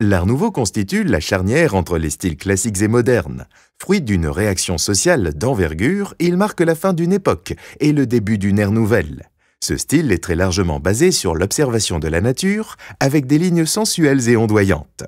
L'Art nouveau constitue la charnière entre les styles classiques et modernes. Fruit d'une réaction sociale d'envergure, il marque la fin d'une époque et le début d'une ère nouvelle. Ce style est très largement basé sur l'observation de la nature, avec des lignes sensuelles et ondoyantes.